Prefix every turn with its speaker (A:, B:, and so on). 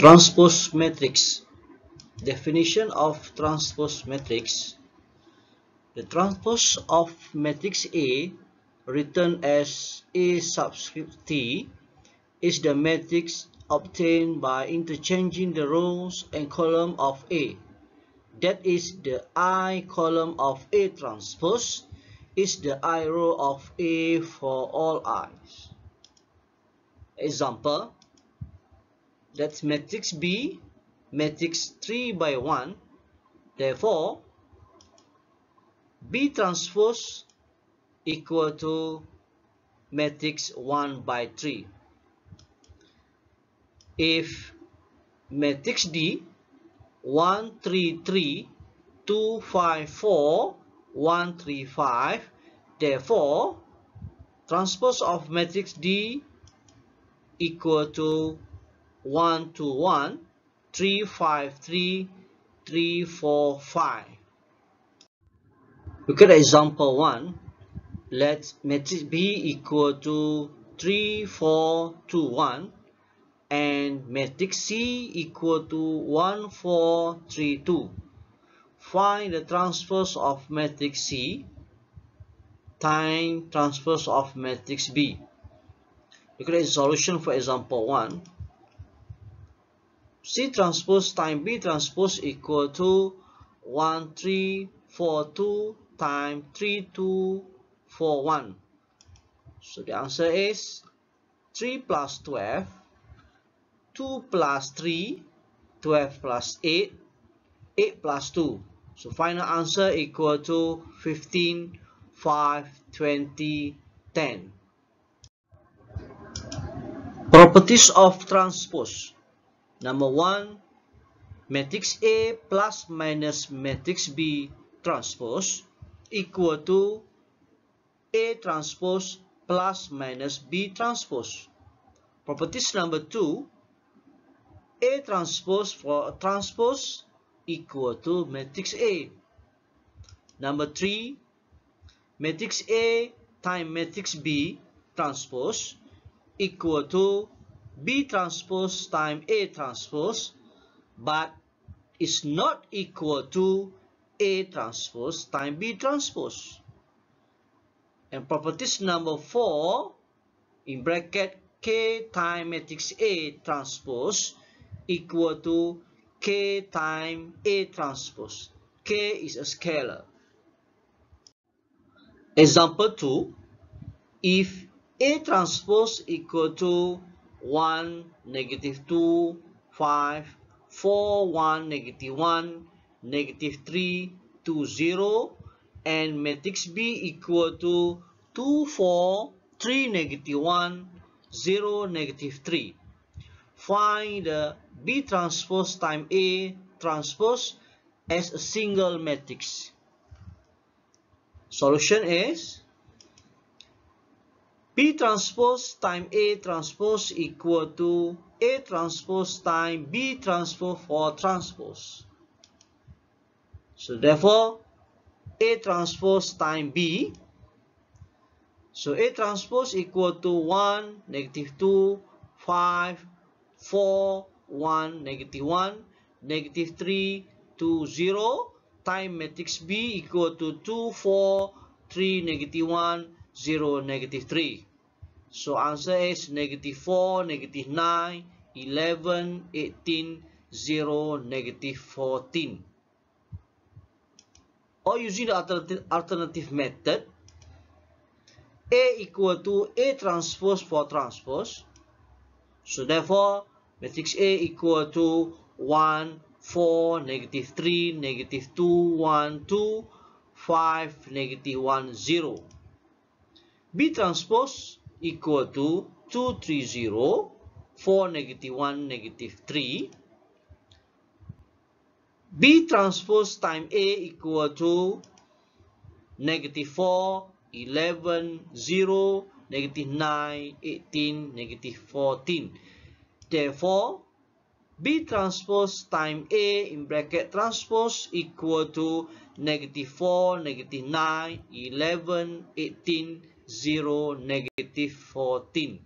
A: transpose matrix definition of transpose matrix the transpose of matrix A written as A subscript T is the matrix obtained by interchanging the rows and column of A that is the I column of A transpose is the I row of A for all i's example that's matrix B, matrix 3 by 1. Therefore, B transpose equal to matrix 1 by 3. If matrix D 1 3 3 2 5 4 1 3 5 therefore transpose of matrix D equal to one two one three five three three four five look at example one let matrix b equal to three four two one and matrix c equal to one four three two find the transpose of matrix c time transpose of matrix b look at the solution for example one C transpose time B transpose equal to 1, 3, 4, 2 times 3, 2, 4, 1. So the answer is 3 plus 12, 2 plus 3, 12 plus 8, 8 plus 2. So final answer equal to 15, 5, 20, 10. Properties of transpose. Number one, matrix A plus minus matrix B transpose equal to A transpose plus minus B transpose. Properties number two, A transpose for transpose equal to matrix A. Number three, matrix A times matrix B transpose equal to B transpose times A transpose but is not equal to A transpose times B transpose. And properties number 4 in bracket K times matrix A transpose equal to K times A transpose. K is a scalar. Example 2. If A transpose equal to 1, negative 2, 5, 4, 1, negative 1, negative 3, 2, 0. And matrix B equal to 2, 4, 3, negative 1, 0, negative 3. Find the B transpose time A transpose as a single matrix. Solution is... B transpose time A transpose equal to A transpose time B transpose for transpose. So therefore, A transpose time B. So A transpose equal to 1, negative 2, 5, 4, 1, negative 1, negative 3, 2, 0, time matrix B equal to 2, 4, 3, negative 1, 0, negative 3. So answer is negative 4, negative 9, 11, 18, 0, negative 14. Or using the alternative, alternative method, A equal to A transpose for transpose. So therefore, matrix A equal to 1, 4, negative 3, negative 2, 1, 2, 5, negative 1, 0. B transpose equal to 2, 3, 0, 4, negative 1, negative 3. B transpose time A equal to negative 4, 11, 0, negative 9, 18, negative 14. Therefore, B transpose time A in bracket transpose equal to negative 4, negative 9, 11, 18, 0, negative 14.